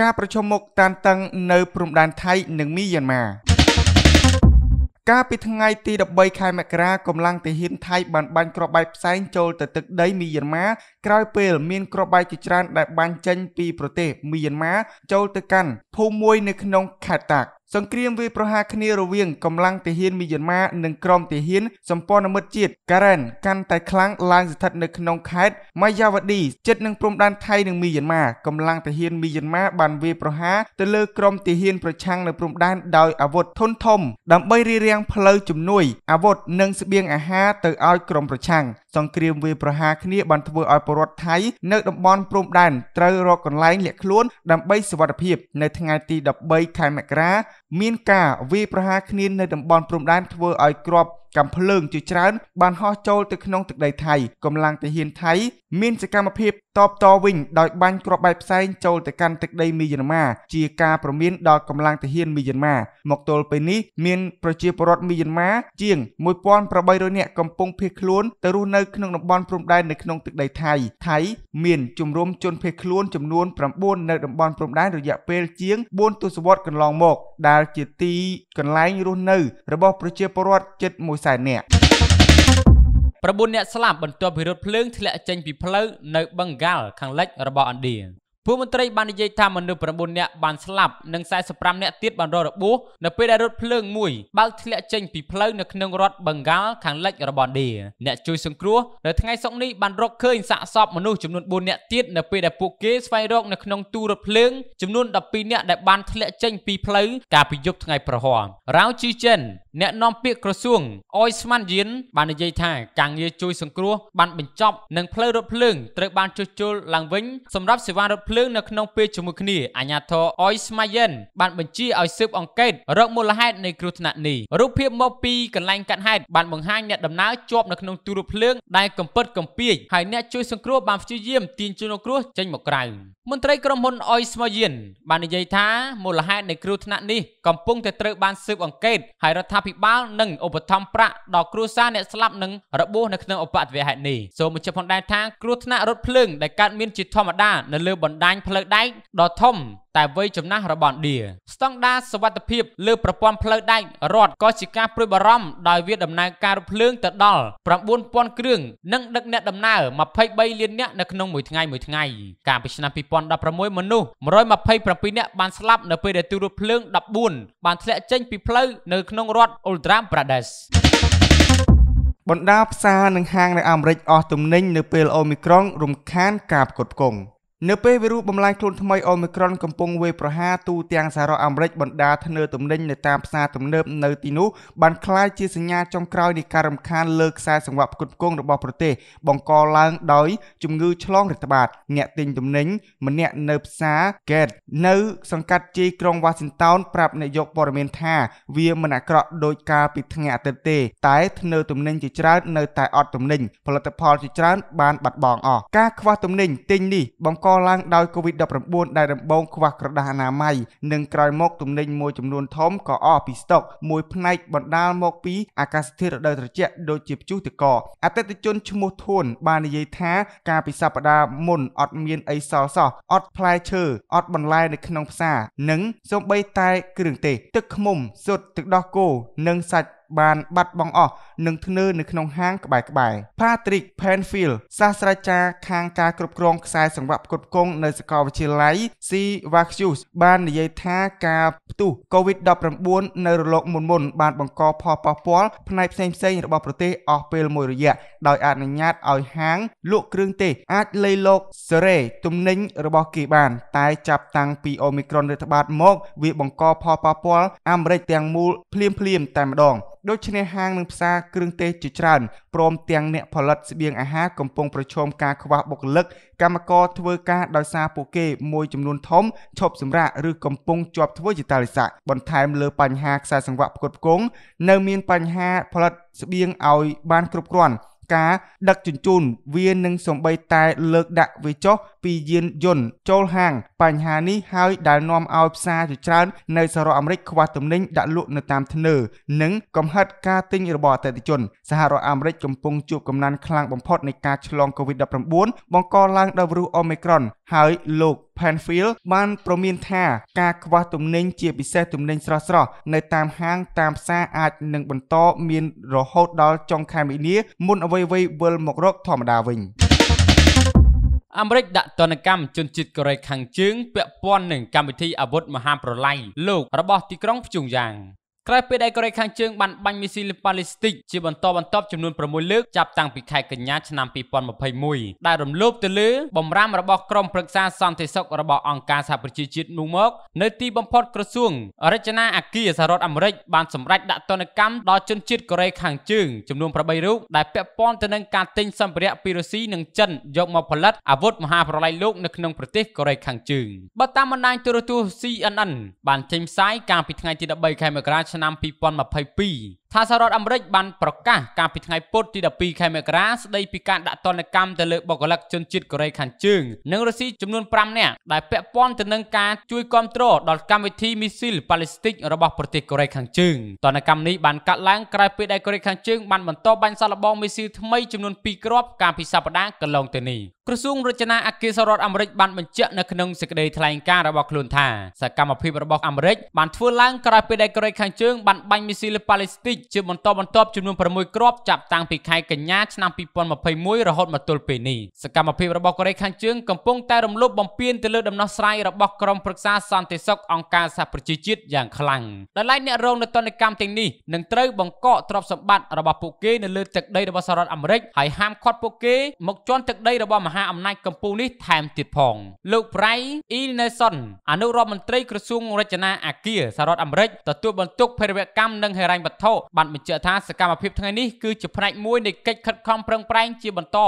ការប្រឈមមុខតានតឹងនៅព្រំដែនថៃនិងមីយ៉ាន់ម៉ាកាលពីថ្ងៃទី13ខែមករាកម្លាំងទាហានថៃបានបាញ់គ្រាប់បែកផ្សែងចូលទៅទឹកដីមីយ៉ាន់ម៉ាក្រោយពេលមានគ្រាប់បែកជាច្រើនដែលបាញ់ចេញពីប្រទេសមីយ៉ាន់ម៉ាចូលទៅកាន់ភូមិមួយនៅក្នុងខេត្តតាក់សង្គ្រាមវាយប្រហារគ្នារវាងកម្លាំងទាហានមីយ៉ាន់ម៉ានិងក្រុមទាហានសម្ព័ន្ធមិត្តជាតិការ៉ែនកាន់តែខ្លាំងឡើងស្ថិតនៅក្នុងខេត្តម៉ាយ៉ាវឌីជិតនឹងព្រំដែនថៃនិងមីយ៉ាន់ម៉ាកម្លាំងទាហានមីយ៉ាន់ម៉ាបានវាយប្រហារទៅលើក្រុមទាហាន ប្រឆាំងនៅព្រំដែនដោយអាវុធធនធំ ដើម្បីរារាំងផ្លូវជំនួយ អាវុធនិងស្បៀងអាហារទៅឲ្យក្រុមប្រឆាំងសង្គ្រាមវាយប្រហារគ្នាបានធ្វើឲ្យពលរដ្ឋថៃនៅតំបន់ព្រំដែនត្រូវរកកន្លែងលាក់ខ្លួន ដើម្បីសុវត្ថិភាព នៅថ្ងៃទី13ខែមករាមានការវាយប្រហារគ្នានៅតំបន់ព្រំដែនធ្វើឲ្យក្របកំភ្លើងជាច្រើន បានហោះចូលទៅក្នុងទឹកដីថៃកម្លាំងទាហានថៃ មាន សកម្មភាពតបតវិញដោយបាញ់គ្រាប់បែបផ្សែងចូលទៅកាន់ទឹកដីមីយ៉ាន់ម៉ាជាការប្រមានដល់កម្លាំងទាហានមីយ៉ាន់ម៉ាមកទល់ពេលនេះមានប្រជាពលរដ្ឋមីយ៉ាន់ម៉ាជាង1800នាក់កំពុងភៀសខ្លួនទៅរស់នៅក្នុងតំបន់ព្រំដែននៅក្នុងទឹកដីថៃថៃមានជំរំជនភៀសខ្លួនចំនួន9នៅតំបន់ព្រំដែនរយៈពេលជាង4ទសវត្សរ៍កន្លងមកដែលជាទីកន្លែងរស់នៅរបស់ប្រជាពលរដ្ឋជិត100,000នាក់9អ្នកស្លាប់បន្ទាប់ពីរថភ្លើងធ្លាក់ចេញពីផ្លូវនៅបឹងហ្គាល់ខាងលិចរបស់ឥណ្ឌាពួកមន្ត្រីបាននិយាយថាមនុស្ស9នាក់បានស្លាប់និង45នាក់ទៀតបានរងរបួសនៅពេលដែលរថភ្លើងមួយបើកធ្លាក់ចេញពីផ្លូវនៅក្នុងរដ្ឋបឹងហ្គាល់ខាងលិចរបស់ឥណ្ឌាអ្នកជួយសង្គ្រោះនៅថ្ងៃសុក្រនេះបានរកឃើញសាកសពមនុស្សចំនួន4នាក់ទៀតនៅពេលដែលពួកគេស្វែងរកនៅក្នុងទូរថភ្លើងចំនួន12នាក់ដែលបានធ្លាក់ចេញពីផ្លូវកាលពីយប់ថ្ងៃប្រហ័សរាវជីចិនអ្នកនាំពាក្យក្រសួងអយស្មានយៀនបាននិយាយថាការងារជួយសង្គ្រោះ បានបញ្ចប់និងផ្លូវរថភ្លើងត្រូវបានជួសជុលឡើងវិញសម្រាប់សេវារថភ្លើងនៅក្នុងពេលជាមួយគ្នាអាញាធរអយស្មាយិនបានបញ្ជាឲ្យស៊ើបអង្កេតរកមូលហេតុនៃគ្រោះថ្នាក់នេះរូបភាពមកពីកន្លែងកាត់ហេតុបានបង្ហាញអ្នកដំណើរជាប់នៅក្នុងទូរថភ្លើងដែលកំពិតកំពីកហើយអ្នកជួយសង្គ្រោះបានព្យាយាមទាញជនរងគ្រោះចេញមកក្រៅមន្ត្រីក្រុមហ៊ុនអុយស្មយានបាននិយាយថាមូលហេតុនៃគ្រោះថ្នាក់នេះកំពុងតែត្រូវ បានស៊ើបអង្កេតហើយរដ្ឋាភិបាលនិងឧបត្ថម្ភប្រាក់ដល់គ្រួសារអ្នកស្លាប់និងរបួសនៅក្នុងឧបទ្វេហេតុនេះសូមបញ្ជាក់ផងដែរថាគ្រោះថ្នាក់រថភ្លើងដែលកើតមានជាធម្មតានៅលើបណ្ដាញផ្លូវដែកដ៏ធំតែវ័យចំណាស់របស់ឥណ្ឌាស្តង់ដារសวัสดิភាពលើប្រព័ន្ធផ្លូវដែករដ្ឋក៏ជាការព្រួយបារម្ភដោយវាដំណើរការរភ្លើងទៅដល់9000គ្រឿងនិងដឹកអ្នកដំណើរ23លាននាក់នៅក្នុងមួយថ្ងៃមួយថ្ងៃកាលពីឆ្នាំ2016មនុស្ស127នាក់បានស្លាប់នៅពេលដែលទូរថភ្លើង14បានធ្លាក់ចេញពីផ្លូវនៅក្នុងរដ្ឋ Uttar Pradesh បណ្ដាផ្សារ និងហាងនៅអាមេរិកអស់ទំនិញនៅពេលអូមីក្រុងរំខាន ការផ្គត់ផ្គង់នៅពេលវីរុសបំលែងខ្លួនថ្មីអូមីក្រុនកំពុងវាយប្រហារទូទាំងសហរដ្ឋអាមេរិកបណ្ដាធ្នើទំនិញនៅតាមផ្សារទំនើបនៅទីនោះបានក្លាយជាសញ្ញាចុងក្រោយនៃការរំខានលើខ្សែសង្វាក់ផ្គត់ផ្គង់របស់ប្រទេសបង្កឡើងដោយជំងឺឆ្លងរាតត្បាតអ្នកទិញទំនិញម្នាក់នៅផ្សារ Gate នៅសង្កាត់ជ័យក្រុង Washington ប្រាប់នាយកព័ត៌មានថាវាមិនអាក្រក់ដោយការពីថ្ងៃអាទិត្យទេតែធ្នើទំនិញជាច្រើននៅតែអត់ទំនិញផលិតផលជាច្រើនបានបាត់បង់អស់ការខ្វះទំនិញទិញនេះបង្កកឡើងដោយ COVID-19 ដែលដំបូងខ្វះក្រដាសអនាម័យនិងក្រោយមកទំនិញមួយចំនួនធំក៏អស់ពីស្តុក មួយផ្នែកបណ្ដាល មក ពីអាកាសធាតុរដូវត្រជាក់ដូចជាព្យុះទឹកកកអតិថិជនឈ្មោះធួន បាននិយាយថា ការពិសប្តាហ៍មុនអត់មានអីសល់សោះអត់ផ្លែឈើអត់បន្លែនៅក្នុងផ្សារនិងសូម្បីតែគ្រឿងទេសទឹកឃ្មុំស៊ុតទឹកដោះគោនិងសាច់បានបាត់បង់អស់និងធ្នើនៅក្នុងហាងក្បែរក្បែរ Patrick Penfield សាស្ត្រាចារ្យខាងការគ្រប់គ្រងខ្សែសង្វាក់ផ្គត់ផ្គង់នៅសាកលវិទ្យាល័យ Syracuse បាននិយាយថាការផ្ទុះ COVID-19 នៅរលកមុនមុនបានបង្កផលប៉ះពាល់ផ្នែកផ្សេងៗរបស់ប្រទេសអស់ពេលមួយរយៈដោយអនុញ្ញាតឲ្យហាងលក់គ្រឿងទេសអាចលេីលោក Sere ទំនិញរបស់គេបាន តែចាប់តាំងពីអូមីក្រុនរាតត្បាតមក វាបង្កផលប៉ះពាល់អាមេរិកទាំងមូលភ្លាមៗតែម្ដងដូច្នេះហាងនិងផ្សារគ្រឿងទេសជាច្រើនព្រមទាំងអ្នក ផលិត ស្បៀងអាហារកំពុងប្រឈមការខ្វះបុគ្គលិកកម្មករធ្វើការដោយសារពួកគេមួយចំនួនធំឈប់សម្រាកឬកំពុងជាប់ធ្វើជាតាលិស័កបន្ថែមលើបញ្ហាខ្សែសង្វាក់ផ្គត់ផ្គង់នៅមានបញ្ហាផលិតស្បៀងឲ្យបានគ្រប់គ្រាន់ការដឹកជញ្ជូន វានឹងសម្បីតែលើកដាក់វាចុះពីយានយន្តចូលហាង បញ្ហានេះហើយដែលនាំឲ្យផ្សារជាច្រើននៅសហរដ្ឋអាមេរិកខ្វះទំនិញដាក់លក់នៅតាមធ្នើរនិងកំហិតការទិញរបស់អតិថិជនសហរដ្ឋអាមេរិកកំពុងជួបកំណើនខ្លាំងបំផុតនៃការឆ្លង COVID-19 បង្កឡើងដោយវីរុសអូមីក្រុនហើយលោក Penfield បានប្រមានថាការខ្វះទំនិញជាពិសេសទំនិញស្រស់ៗនៅតាមហាងតាមផ្សារអាចនឹងបន្តមានរហូតដល់ចុងខែមីនាមុន អ្វីៗវិលមករកធម្មតាវិញ។អាមេរិកដាក់ទណ្ឌកម្មជនជាតិកូរ៉េខាងជើងពាក់ព័ន្ធនឹងកម្មវិធីអាវុធមហាប្រឡាយលោករបស់ទីក្រុងភ្ជុងយ៉ាងក្រោយពេលដែលកូរ៉េខាងជើងបានបាញ់មីស៊ីលប៉ាឡេស្ទិកជាបន្តបន្ទាប់ចំនួន6លើកចាប់តាំងពីខែកញ្ញាឆ្នាំ2021ដែលរំលោភទៅលើបំរាមរបស់ក្រមប្រឹក្សាសន្តិសុខរបស់អង្គការសហប្រជាជាតិនោះមក នៅទីបំផុតក្រសួងរចនាអគារសហរដ្ឋអាមេរិកបានសម្រេចដាក់ទណ្ឌកម្មដល់ជនជាតិកូរ៉េខាងជើងចំនួន8រូបដែលពាក់ព័ន្ធទៅនឹងការទិញសម្ភារៈពីរុស្ស៊ីនិងចិន យកមកផលិតអាវុធមហាប្រឡាយលោកនៅក្នុងប្រទេសកូរ៉េខាងជើងបើតាមបណ្ដាញទូរទស្សន៍ CNN បានចេញផ្សាយកាលពីថ្ងៃទី13ខែមករាឆ្នាំឆ្នាំ2022ថាសហរដ្ឋអាមេរិកបានប្រកាសកាលពីថ្ងៃពុធទី12ខែមករាស្ដីពីការដាក់ទណ្ឌកម្មទៅលើបុគ្គលិកជនជាតិកូរ៉េខាងជើងនិងរុស្ស៊ីចំនួន5នាក់ដែលពាក់ព័ន្ធទៅនឹងការជួយគ្រប់គ្រងដល់កម្មវិធីមីស៊ីលប៉ាឡេស្ទិករបស់ប្រទេសកូរ៉េខាងជើងទណ្ឌកម្មនេះបានកាត់ឡើងក្រោយពេលដែលកូរ៉េខាងជើងបានបន្តបាញ់សាក់លបងមីស៊ីលថ្មីចំនួន2គ្រាប់កាលពីសប្តាហ៍កន្លងទៅនេះក្រសួងរចនាអគារសហរដ្ឋអាមេរិកបានបញ្ជាក់នៅក្នុងសេចក្តីថ្លែងការណ៍របស់ខ្លួនថាសកម្មភាពរបស់អាមេរិកបានធ្វើឡើងក្រោយពេលដែលកូរ៉េខាងជើងបានបាញ់មីស៊ីលប៉ាឡេស្ទិកជាបន្តបន្ទាប់ចំនួន6គ្រាប់ចាប់តាំងពីខែកញ្ញាឆ្នាំ2021រហូតមកទល់ពេលនេះសកម្មភាពរបស់កូរ៉េខាងជើងកំពុងតែរំលោភបំពានទៅលើដំណោះស្រាយរបស់ក្រុមប្រឹក្សាសន្តិសុខអង្គការសហប្រជាជាតិយ៉ាងខ្លាំងដោយឡែកអ្នករងនៅទណ្ឌកម្មទាំងនេះនឹងត្រូវបង្កកទ្រព្យសម្បត្តិរបស់ពួកគេនៅលើទឹកដីរបស់សហរដ្ឋអាមេរិកហើយហាមឃាត់ពួកគេមកជន់ទឹកដីរបស់មហាអំណាចកម្ពុជានេះថែមទៀតផងលោកប្រៃអ៊ីណេសុនអនុរដ្ឋមន្ត្រីក្រសួងរចនាអាគារសហរដ្ឋអាមេរិកទទួលបន្ទុកភេរវកម្មនិងហិរញ្ញវត្ថុបានបញ្ជាក់ថាសកម្មភាពថ្ងៃនេះគឺជាផ្នែកមួយនៃកិច្ចខិតខំប្រឹងប្រែងជាបន្ត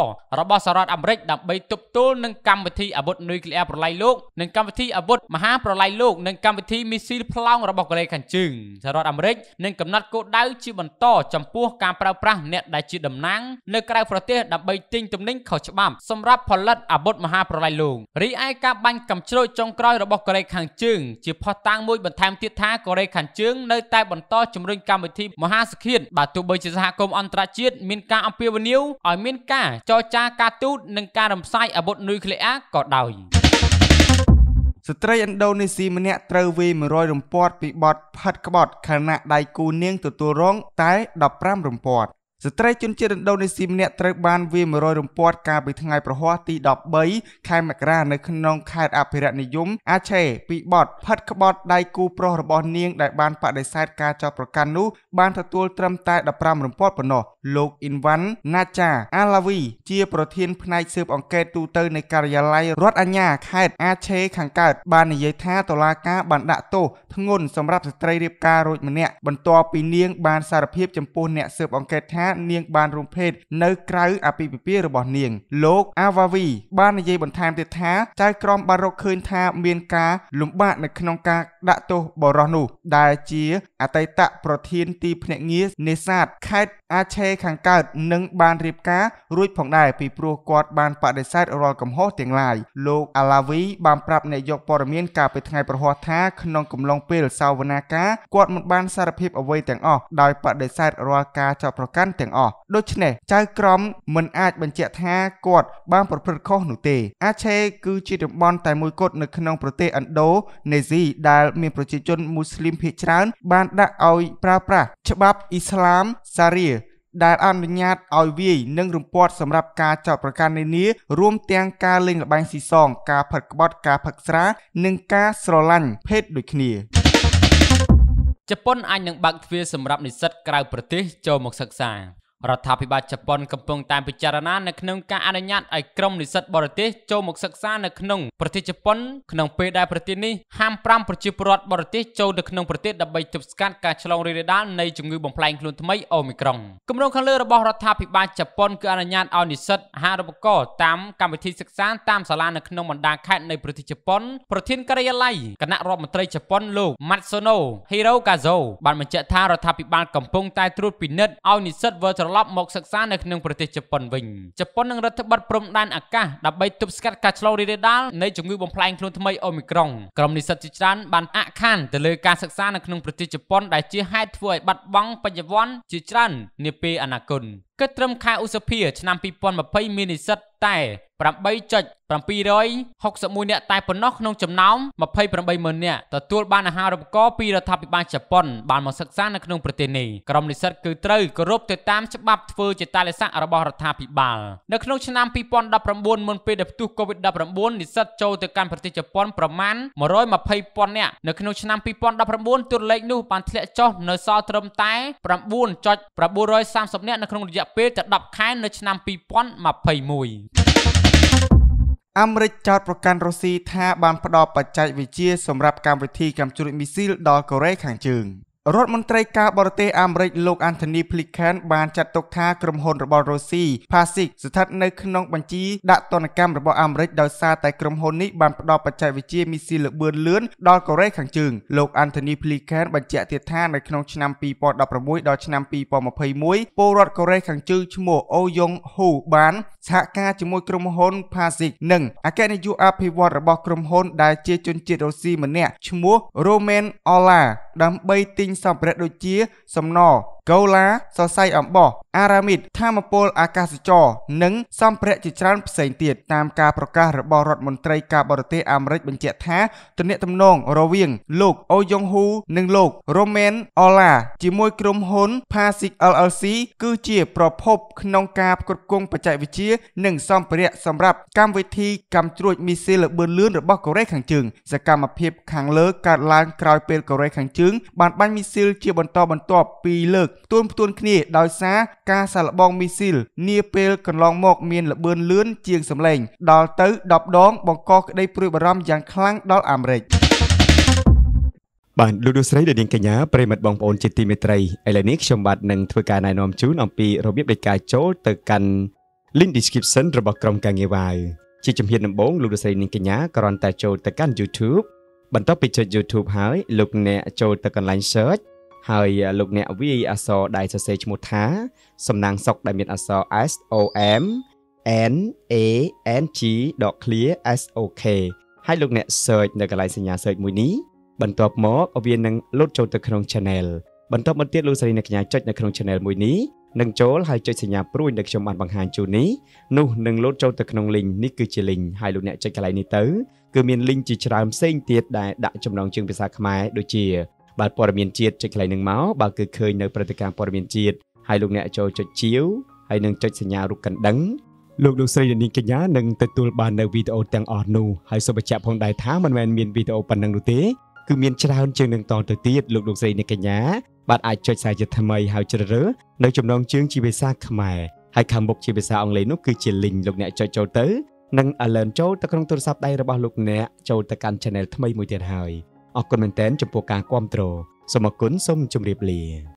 របស់សហរដ្ឋអាមេរិកដើម្បីទប់ទល់នឹងកម្មវិធីអាវុធនុយក្លេអ៊ែរប្រឡាយលោក និងកម្មវិធីអាវុធមហាប្រឡាយលោកនិងកម្មវិធីមីស៊ីលប្លង់របស់កូរ៉េខាងជើងសហរដ្ឋអាមេរិកនឹងកំណត់គោលដៅជាបន្តចំពោះការប្រើប្រាស់អ្នកដែលជាតំណាងនៅក្រៅប្រទេសដើម្បីទិញទំនិញខុសច្បាប់សម្រាប់ផលិតអាវុធមហាប្រឡាយលោករីឯការបាញ់កាំជ្រួចចុងក្រោយរបស់កូរ៉េខាងជើងជាផុសតាងមួយបន្ថែមទៀតថាកូរ៉េខាងជើងនៅតែបន្តជំរុញកម្មវិធីមហាសង្ឃាតបាទទោះបីជាសហគមន៍អន្តរជាតិមានការអំពាវនាវឲ្យមានការចរចាការទូតនិងការរំសាយអាវុធនុយក្លេអ៊ែរក៏ដោយស្ត្រីឥណ្ឌូនេស៊ីម្នាក់ត្រូវវាយ100រំពាត់ពីបទផិតក្បត់ ខណៈដៃគូនាងទទួលរងតែ15រំពាត់ស្ត្រីជនជាតិឥណ្ឌូនេស៊ីម្នាក់ត្រូវបានវាយ100រំពាត់កាលពីថ្ងៃប្រហ័សទី13ខែមករានៅក្នុងខេត្តអភិរក្សនិយមអាឆេពីបតផិតក្បត់ដៃគូប្រុសរបស់នាងដែលបានបដិសេធការចោទប្រកាន់នោះបានទទួលត្រឹមតែ15រំពាត់ប៉ុណ្ណោះលោកអ៊ីនវ៉ាន់ណាចាអាឡាវីជាប្រធានផ្នែកស៊ើបអង្កេតទូទៅនៃការិយាល័យរដ្ឋអាជ្ញាខេត្តអាឆេខាងកើតបាននិយាយថាតុលាការបានដាក់ទោសធ្ងន់សម្រាប់ស្ត្រីរៀបការរួចម្នាក់បន្ទាប់ពីនាងបានសារភាពចំពោះអ្នកស៊ើបអង្កេតថានាងបានរួមភេទនៅក្រៅអាពាហ៍ពិពាហ៍របស់នាងលោកអាវ៉ាវីបាននិយាយបន្ថែមទៀតថាចៅក្រមបានរកឃើញថាមានការលំបាកនៅក្នុងការដាក់ទោសបរិសនោះដែលជាអតីតប្រធានទីភ្នាក់ងារនេសាទខេត្តអាឆេខាងកើតនឹងបានរៀបការរួចផងដែរពីព្រោះគាត់បានបដិសេធរាល់កំហុសទាំងឡាយលោកអាឡាវីបានប្រាប់អ្នកយកព័ត៌មានកាលពីថ្ងៃប្រហោះថាក្នុងកំឡុងពេលសាវនាការគាត់មិនបានសារភាពអ្វីទាំងអស់ដោយបដិសេធរាល់ការចោទប្រកាន់ទាំងអស់ដូច្នេះចៅក្រមមិនអាចបញ្ជាក់ថាគាត់បានប្រព្រឹត្តខុសនោះទេ អាឆេគឺជាតំបន់តែមួយគត់នៅក្នុងប្រទេសឥណ្ឌូនេស៊ីដែលមានប្រជាជនមូស្លីមភាគច្រើន បានដាក់ឲ្យប្រើប្រាស់ច្បាប់អ៊ីស្លាមសារីដែលអនុញ្ញាតឲ្យវាយនិងរំពាត់សម្រាប់ការចោទប្រកាន់នានារួមទាំងការលេងល្បែងស៊ីសងការផឹកក្បត់ការផឹកស្រានិងការស្រឡាញ់ភេទដូចគ្នា។ជប៉ុនអាចនឹងបើកទ្វារសម្រាប់និស្សិតក្រៅប្រទេសចូលមកសិក្សា។រដ្ឋាភិបាលជប៉ុនកំពុងតែពិចារណានៅក្នុងការអនុញ្ញាតឲ្យក្រុមនិស្សិតបរទេសចូលមកសិក្សានៅក្នុងប្រទេសជប៉ុន ក្នុងពេលដែលប្រទេសនេះហាមប្រាមប្រជាពលរដ្ឋបរទេសចូលទៅក្នុងប្រទេសដើម្បីទប់ស្កាត់ការឆ្លងរាលដាលនៃជំងឺបំផ្លែងខ្លួនថ្មីអូមីក្រុងគម្រោងខាងលើរបស់រដ្ឋាភិបាលជប៉ុនគឺអនុញ្ញាតឲ្យនិស្សិតហារូបករណ៍តាមកម្មវិធីសិក្សាតាមសាលានៅក្នុងបណ្ដាខេត្តនៃប្រទេសជប៉ុនប្រធានការិយាល័យគណៈរដ្ឋមន្ត្រីជប៉ុនលោក Matsuno Hirokazu បានបញ្ជាក់ថារដ្ឋាភិបាលកំពុងតែត្រួតពិនិត្យឲ្យនិស្សិតវិលត្រឡប់មកសិក្សានៅក្នុងប្រទេសជប៉ុនវិញជប៉ុននឹងរដ្ឋបတ်ព្រំដែនអាកាសដើម្បីទប់ស្កាត់ការឆ្លងរីករាលដាលនៃជំងឺបំផ្លែងខ្លួនថ្មីអូមីក្រុងក្រុមនិស្សិតជាច្រើនបានអាក់ខានទៅលើការសិក្សានៅក្នុងប្រទេសជប៉ុនដែលជាហេតុធ្វើឲ្យបាត់បង់បញ្ញវន្តជាច្រើននាពេលអនាគតគិតត្រឹមខែឧសភាឆ្នាំ2020មាននិស្សិតតែ8.761នាក់តែប៉ុណ្ណោះក្នុងចំណោម280,000នាក់ទទួលបានអាហារូបករណ៍ពីរដ្ឋាភិបាលជប៉ុនបានមកសិក្សានៅក្នុងប្រទេសនេះក្រុមនិស្សិតគឺត្រូវគោរពទៅតាមច្បាប់ធ្វើជាតាលិស័ករបស់រដ្ឋាភិបាលនៅក្នុងឆ្នាំ2019មុនពេលដែលផ្ទុះ COVID-19 និស្សិតចូលទៅកាន់ប្រទេសជប៉ុនប្រមាណ120,000នាក់នៅក្នុងឆ្នាំ2019តួលេខនោះបានធ្លាក់ចុះនៅសល់ត្រឹមតែ9.930នាក់នៅក្នុងរយៈពេលតែ10ខែនៅឆ្នាំ2021អាមេរិកចោទប្រកាន់រុស្ស៊ីថាបានផ្ដល់បច្ចេកវិទ្យាសម្រាប់កម្មវិធីកាំជ្រួចមីស៊ីលដល់កូរ៉េខាងជើង។រដ្ឋមន្ត្រីការបរទេសអាមេរិកលោក Anthony Blinken បានចាត់ទុកថាក្រុមហ៊ុនរបស់រុស្ស៊ី Pasic ស្ថិតនៅក្នុងបញ្ជីដាក់ទណ្ឌកម្មរបស់អាមេរិកដោយសារតែក្រុមហ៊ុននេះបានផ្ដល់បច្ចេកវិទ្យាមីស៊ីលល្បឿនលឿនដល់កូរ៉េខាងជើងលោក Anthony Blinken បញ្ជាក់ទៀតថានៅក្នុងឆ្នាំ2016ដល់ឆ្នាំ2021ពលរដ្ឋកូរ៉េខាងជើងឈ្មោះ Oh Young Hu បានសហការជាមួយក្រុមហ៊ុន Pasic និងអគ្គនាយកអភិវឌ្ឍរបស់ក្រុមហ៊ុនដែលជាជនជាតិរុស្ស៊ីម្នាក់ឈ្មោះ Roman Ola ដើម្បីទិញសម្ភារៈដូចជា សំណរកូឡាសរសៃអំបោះអារ៉ាមីតធម្មពលអាកាសចរនិងសម្ភារៈជាច្រើនផ្សេងទៀតតាមការប្រកាសរបស់រដ្ឋមន្ត្រីការបរទេសអាមេរិកបញ្ជាក់ថាទំនាក់ទំនងរវាងលោកអូយ៉ុងហ៊ូនិងលោករ៉ូមែនអូឡាជាមួយក្រុមហ៊ុន Pasic LLC គឺជាប្រភពក្នុងការផ្គត់ផ្គង់បច្ចេកវិទ្យានិងសម្ភារៈសម្រាប់កម្មវិធីកម្មជ្រួចមីស៊ីលល្បឿនលឿនរបស់កូរ៉េខាងជើងសកម្មភាពខាងលើកើតឡើងក្រោយពេលកូរ៉េខាងជើងបានបាញ់មីស៊ីលជាបន្តបន្ទាប់ពីលើកផ្ទួនផ្ទួនគ្នាដោយសារការសាឡបងមីស៊ីលនាពេលកន្លងមក មានល្បឿនលឿនជាងសម្លេង ដល់ទៅ10ដង បង្កក្តីព្រួយបារម្ភយ៉ាងខ្លាំងដល់អាមេរិក។បាទលោកលោកស្រីលោកនាងកញ្ញាប្រិមិត្តបងប្អូនជាទីមេត្រីឥឡូវនេះខ្ញុំបាទនឹងធ្វើការណែនាំជូនអំពីរបៀបនៃការចូលទៅកាន់ link description របស់ក្រុមការងារ Wow ជាជំហានដំបូងលោកលោកស្រីនាងកញ្ញាគ្រាន់តែចូលទៅកាន់ YouTube បន្ទាប់ពីចុច YouTube ហើយលោកអ្នកចូលទៅកន្លែង search ហើយលោកអ្នកវាយអក្សរដែលសរសេរឈ្មោះថាសំណាងសុកដែលមានអក្សរ S O M N A N G ដក clear S O K ហើយលោកអ្នក search នៅកន្លែងសញ្ញា search មួយនេះបន្ទាប់មកវានឹងលោតចូលទៅក្នុង channel បន្ទាប់មកទៀតលោកស្រីអ្នកកញ្ញាចុចនៅក្នុង channel មួយនេះនឹងចូលហើយចុចសញ្ញាព្រួយដែលខ្ញុំបានបង្ហាញជូននេះនោះនឹងលោតចូលទៅក្នុង link នេះគឺជា link ហើយលោកអ្នកចុចកន្លែងនេះទៅគឺមាន link ជាច្រើនផ្សេងទៀតដែលដាក់ចំណងជើងភាសាខ្មែរដូចជាបាទព័ត៌មានជាតិចុចខ្លៃនឹងមកបាទគឺឃើញនៅព្រឹត្តិការណ៍ព័ត៌មានជាតិហើយលោកអ្នកចូលចុចជាវហើយនឹងចុចសញ្ញារូបកណ្ដឹងលោកលោកស្រីនាងកញ្ញានឹងទទួលបាននៅវីដេអូទាំងអស់នោះហើយសូមបញ្ជាក់ផងដែរថាមិនមែនមានវីដេអូប៉ុណ្ណឹងនោះទេគឺមានច្រើនជាងនឹងតទៅទៀតលោកលោកស្រីនាងកញ្ញាបាទអាចចុចសារជាថ្មីហើយជ្រើសរើសនៅចំណងជើងជាភាសាខ្មែរហើយខាងមុខជាភាសាអង់គ្លេសនោះគឺជា link លោកអ្នកចុចចូលទៅនិង alert ចូលទៅក្នុងទូរស័ព្ទដៃរបស់លោកអ្នកចូលទៅកាន់ channel ថ្មីមួយទៀតហើយអរគុណមែនទែនចំពោះការគ្រប់គ្រងសូមអរគុណសូមជម្រាបលា